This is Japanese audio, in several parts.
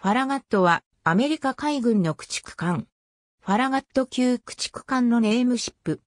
ファラガットはアメリカ海軍の駆逐艦。ファラガット級駆逐艦のネームシップ。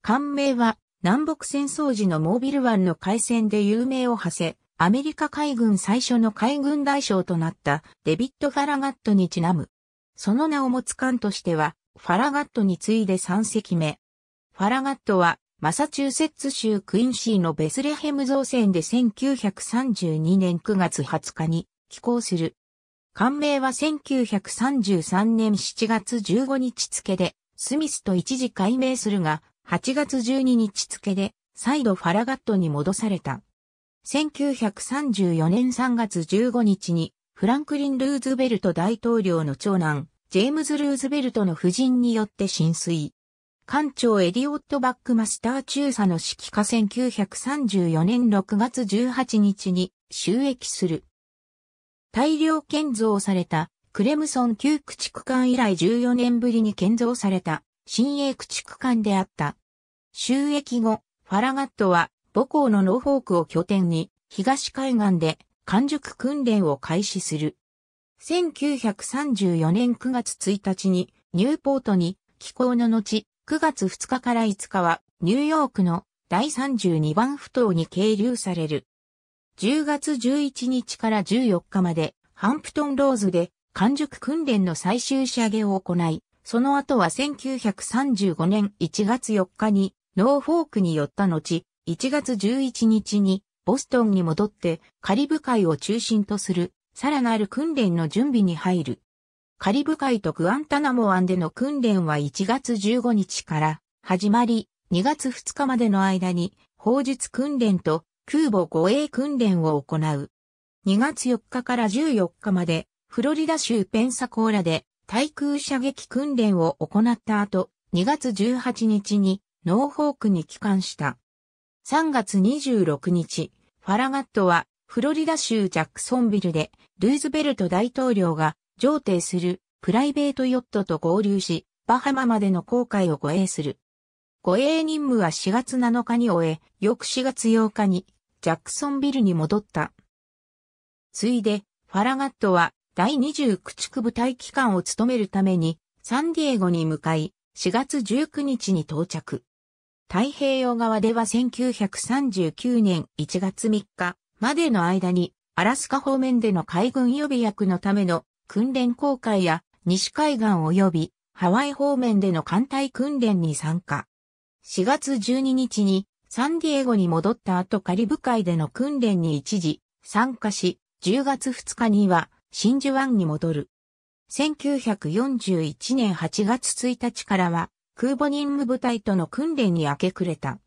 艦名は南北戦争時のモービル湾の海戦で有名を馳せ、アメリカ海軍最初の海軍大将となったデビッド・ファラガットにちなむ。その名を持つ艦としては、ファラガットに次いで3隻目。ファラガットはマサチューセッツ州クインシーのベスレヘム造船で1932年9月20日に寄港する官名は1933年7月15日付で、スミスと一時改名するが、8月12日付で、再度ファラガットに戻された。1934年3月15日に、フランクリン・ルーズベルト大統領の長男、ジェームズ・ルーズベルトの夫人によって浸水。艦長エディオット・バックマスター中佐の指揮下1934年6月18日に収益する。大量建造されたクレムソン旧駆逐艦以来14年ぶりに建造された新鋭駆逐艦であった。収益後、ファラガットは母校のノーフォークを拠点に東海岸で完熟訓練を開始する。1934年9月1日にニューポートに寄港の後、9月2日から5日はニューヨークの第32番埠頭に係留される。10月11日から14日まで、ハンプトンローズで、完熟訓練の最終仕上げを行い、その後は1935年1月4日に、ノーフォークに寄った後、1月11日に、ボストンに戻って、カリブ海を中心とする、さらなる訓練の準備に入る。カリブ海とグアンタナモ湾での訓練は1月15日から始まり、2月2日までの間に、砲術訓練と空母護衛訓練を行う。2月4日から14日まで、フロリダ州ペンサコーラで対空射撃訓練を行った後、2月18日にノーホークに帰還した。3月26日、ファラガットはフロリダ州ジャクソンビルでルーズベルト大統領が上艇するプライベートヨットと合流し、バハマまでの航海を護衛する。護衛任務は4月7日に終え、翌4月8日にジャクソンビルに戻った。ついで、ファラガットは第20駆逐部隊機関を務めるためにサンディエゴに向かい4月19日に到着。太平洋側では1939年1月3日までの間にアラスカ方面での海軍予備役のための訓練公開や西海岸及びハワイ方面での艦隊訓練に参加。4月12日にサンディエゴに戻った後カリブ海での訓練に一時参加し、10月2日には真珠湾に戻る。1941年8月1日からは空母任務部隊との訓練に明け暮れた。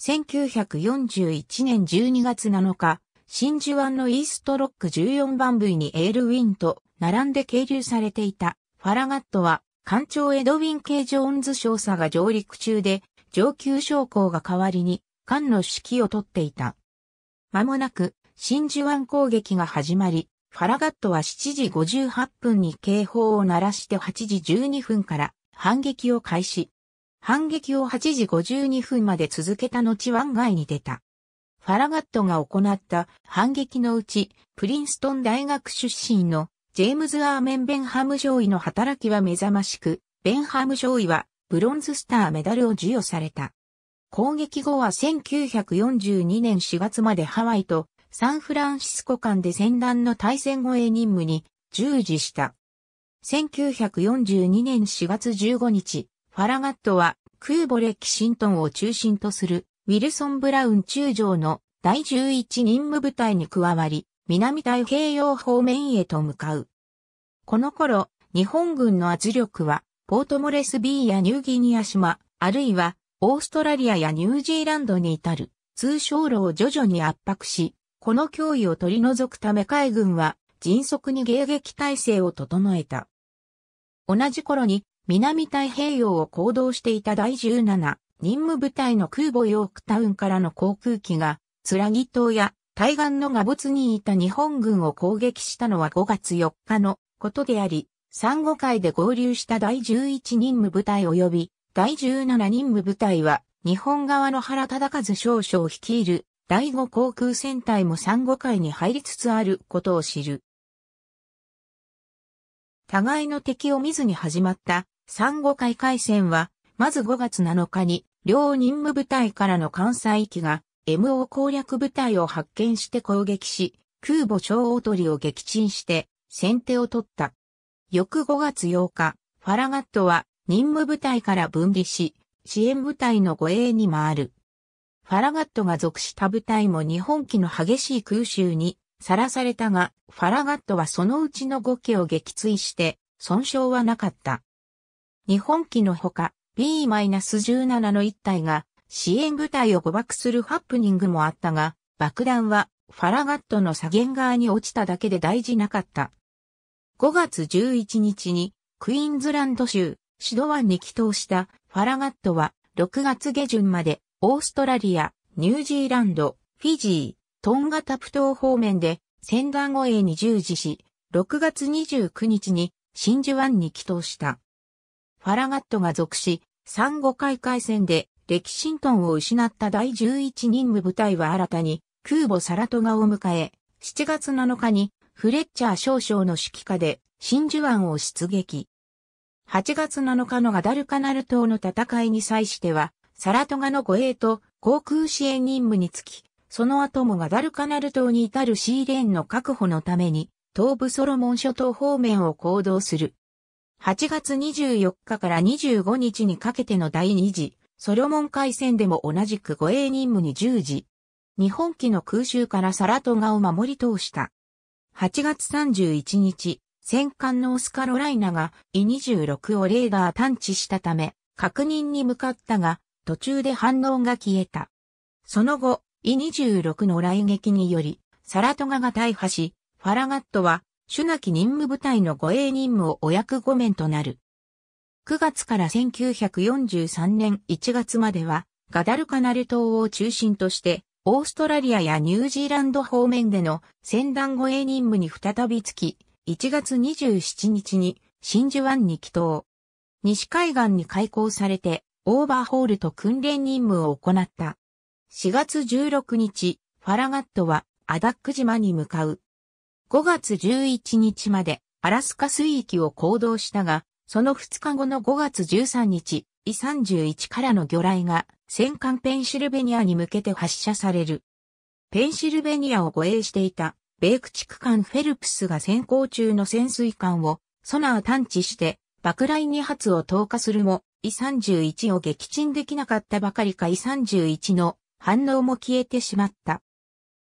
1941年12月7日、真珠湾のイーストロック14番部位にエールウィンと並んで係留されていたファラガットは艦長エドウィン・ケイ・ジョーンズ少佐が上陸中で上級将校が代わりに艦の指揮を取っていた。間もなく真珠湾攻撃が始まり、ファラガットは7時58分に警報を鳴らして8時12分から反撃を開始。反撃を8時52分まで続けた後湾外に出た。ファラガットが行った反撃のうち、プリンストン大学出身のジェームズ・アーメン・ベンハム上尉の働きは目覚ましく、ベンハム上尉はブロンズスターメダルを授与された。攻撃後は1942年4月までハワイとサンフランシスコ間で戦乱の対戦護衛任務に従事した。1942年4月15日、ファラガットは空母レキシントンを中心とするウィルソン・ブラウン中将の第11任務部隊に加わり、南太平洋方面へと向かう。この頃、日本軍の圧力はポートモレスビーやニューギニア島、あるいはオーストラリアやニュージーランドに至る通商路を徐々に圧迫し、この脅威を取り除くため海軍は迅速に迎撃体制を整えた。同じ頃に南太平洋を行動していた第17任務部隊の空母ヨークタウンからの航空機が、つらぎ島や対岸のガボツにいた日本軍を攻撃したのは5月4日のことであり、産後会で合流した第11任務部隊及び第17任務部隊は日本側の原忠和少将率いる第5航空戦隊も産後会に入りつつあることを知る。互いの敵を見ずに始まった産後会海戦は、まず5月7日に両任務部隊からの関西機が MO 攻略部隊を発見して攻撃し、空母超大鳥を撃沈して先手を取った。翌5月8日、ファラガットは任務部隊から分離し、支援部隊の護衛に回る。ファラガットが属した部隊も日本機の激しい空襲にさらされたが、ファラガットはそのうちの5機を撃墜して、損傷はなかった。日本機のほか、B-17 の1体が支援部隊を誤爆するハプニングもあったが、爆弾はファラガットの左舷側に落ちただけで大事なかった。5月11日にクイーンズランド州シドワンに帰投したファラガットは6月下旬までオーストラリア、ニュージーランド、フィジー、トンガタプ島方面で船団護衛に従事し、6月29日に真珠湾に帰投した。ファラガットが属し、3、後回海戦でレキシントンを失った第11任務部隊は新たに空母サラトガを迎え、7月7日にフレッチャー少将の指揮下で真珠湾を出撃。8月7日のガダルカナル島の戦いに際しては、サラトガの護衛と航空支援任務につき、その後もガダルカナル島に至るシーレーンの確保のために、東部ソロモン諸島方面を行動する。8月24日から25日にかけての第2次、ソロモン海戦でも同じく護衛任務に従事。日本機の空襲からサラトガを守り通した。8月31日、戦艦のオスカロライナが E26 をレーダー探知したため、確認に向かったが、途中で反応が消えた。その後、E26 の来撃により、サラトガが大破し、ファラガットは、シュナキ任務部隊の護衛任務をお役御免となる。9月から1943年1月までは、ガダルカナル島を中心として、オーストラリアやニュージーランド方面での船団護衛任務に再びつき、1月27日に真珠湾に帰島。西海岸に開港されて、オーバーホールと訓練任務を行った。4月16日、ファラガットはアダック島に向かう。5月11日までアラスカ水域を行動したが、その2日後の5月13日、イ3 1からの魚雷が戦艦ペンシルベニアに向けて発射される。ペンシルベニアを護衛していた、米駆逐艦フェルプスが潜航中の潜水艦をソナー探知して、爆雷2発を投下するも、E31 を撃沈できなかったばかりか E31 の反応も消えてしまった。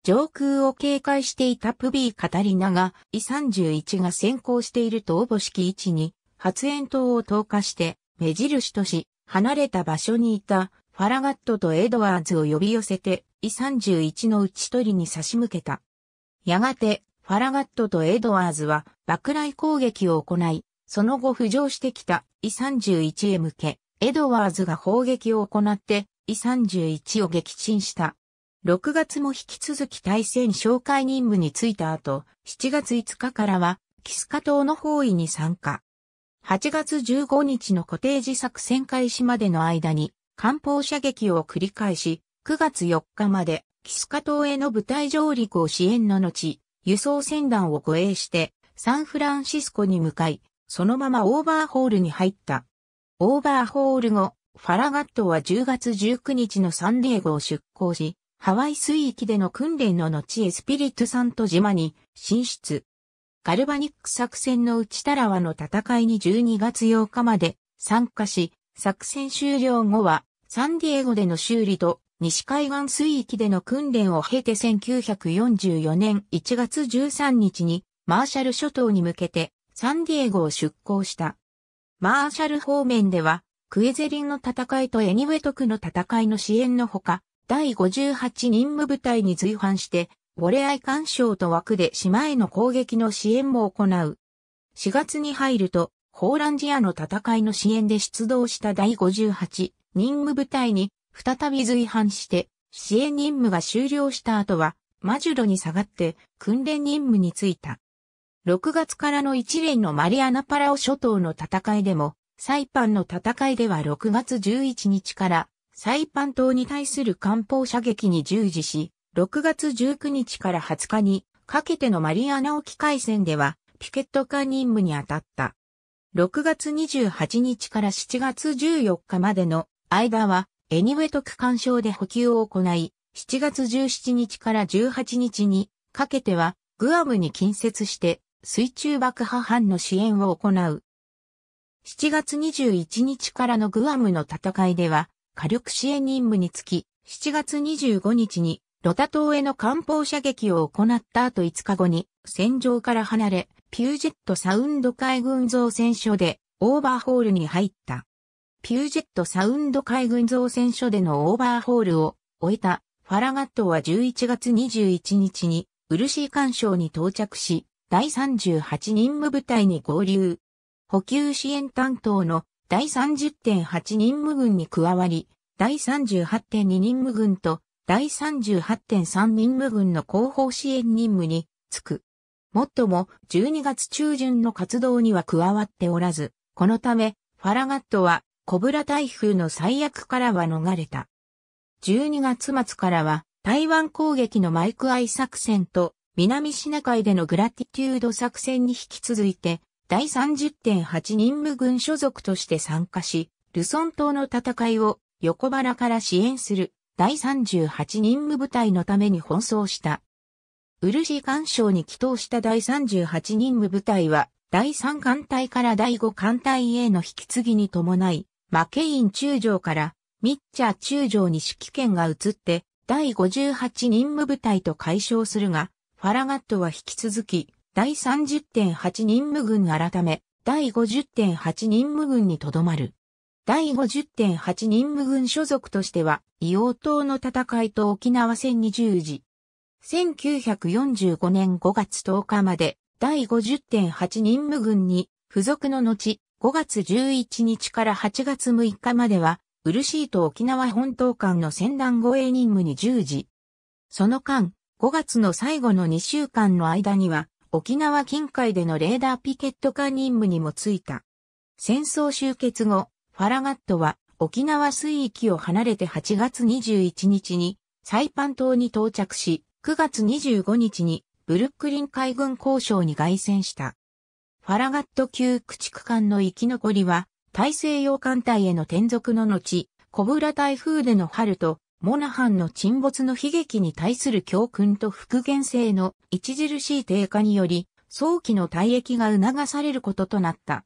上空を警戒していたプビー・カタリナが E31 が先行していると応式位置に発煙筒を投下して目印とし離れた場所にいたファラガットとエドワーズを呼び寄せて、イ31の打ち取りに差し向けた。やがて、ファラガットとエドワーズは、爆雷攻撃を行い、その後浮上してきたイ31へ向け、エドワーズが砲撃を行って、イ31を撃沈した。6月も引き続き対戦紹介任務に就いた後、7月5日からは、キスカ島の包囲に参加。8月15日のコテージ作戦開始までの間に、艦砲射撃を繰り返し、9月4日まで、キスカ島への部隊上陸を支援の後、輸送船団を護衛して、サンフランシスコに向かい、そのままオーバーホールに入った。オーバーホール後、ファラガットは10月19日のサンディエゴを出港し、ハワイ水域での訓練の後エスピリットサント島に進出。ガルバニック作戦の内タラワの戦いに12月8日まで参加し、作戦終了後は、サンディエゴでの修理と、西海岸水域での訓練を経て1944年1月13日に、マーシャル諸島に向けて、サンディエゴを出港した。マーシャル方面では、クエゼリンの戦いとエニウェトクの戦いの支援のほか、第58任務部隊に随伴して、ォレアイ干渉と枠で島への攻撃の支援も行う。4月に入ると、ホーランジアの戦いの支援で出動した第58任務部隊に再び随伴して支援任務が終了した後はマジュロに下がって訓練任務に就いた。6月からの一連のマリアナパラオ諸島の戦いでもサイパンの戦いでは6月11日からサイパン島に対する艦砲射撃に従事し、6月19日から20日にかけてのマリアナ沖海戦ではピケット艦任務に当たった。6月28日から7月14日までの間は、エニウェト区間賞で補給を行い、7月17日から18日にかけては、グアムに近接して水中爆破班の支援を行う。7月21日からのグアムの戦いでは、火力支援任務につき、7月25日に、ロタ島への艦砲射撃を行った後5日後に、戦場から離れ、ピュージェットサウンド海軍造船所でオーバーホールに入った。ピュージェットサウンド海軍造船所でのオーバーホールを終えたファラガットは11月21日にー干渉に到着し、第38任務部隊に合流。補給支援担当の第30.8任務軍に加わり、第38.2任務軍と第38.3任務軍の後方支援任務につく。もっとも12月中旬の活動には加わっておらず、このため、ファラガットはコブラ台風の最悪からは逃れた。12月末からは台湾攻撃のマイクアイ作戦と南シナ海でのグラティチュード作戦に引き続いて第30.8任務軍所属として参加し、ルソン島の戦いを横腹から支援する第38任務部隊のために奔走した漆干渉に祈祷した第38任務部隊は、第3艦隊から第5艦隊への引き継ぎに伴い、マケイン中将からミッチャー中将に指揮権が移って、第58任務部隊と解消するが、ファラガットは引き続き、第30.8任務軍改め、第50.8任務軍にとどまる。第50.8任務軍所属としては、硫黄島の戦いと沖縄戦に従事、1945年5月10日まで第50.8任務軍に付属の後、5月11日から8月6日までは、ーと沖縄本島間の戦団護衛任務に従事。その間、5月の最後の2週間の間には、沖縄近海でのレーダーピケット化任務にもついた。戦争終結後、ファラガットは沖縄水域を離れて8月21日にサイパン島に到着し、9月25日にブルックリン海軍交渉に凱旋した。ファラガット級駆逐艦の生き残りは、大西洋艦隊への転属の後、コブラ台風での春と、モナハンの沈没の悲劇に対する教訓と復元性の著しい低下により、早期の退役が促されることとなった。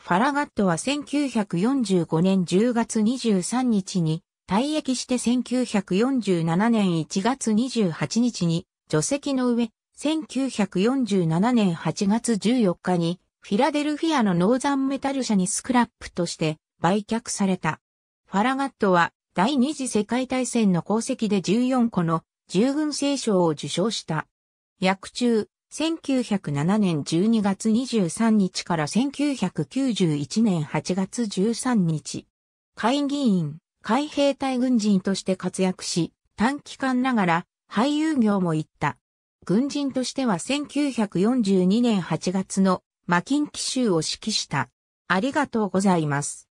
ファラガットは1945年10月23日に退役して1947年1月28日に除籍の上、1947年8月14日にフィラデルフィアのノーザンメタル社にスクラップとして売却された。ファラガットは第二次世界大戦の功績で14個の従軍聖賞を受賞した。役中、1907年12月23日から1991年8月13日。会議員、海兵隊軍人として活躍し、短期間ながら俳優業も行った。軍人としては1942年8月のマキンキ州を指揮した。ありがとうございます。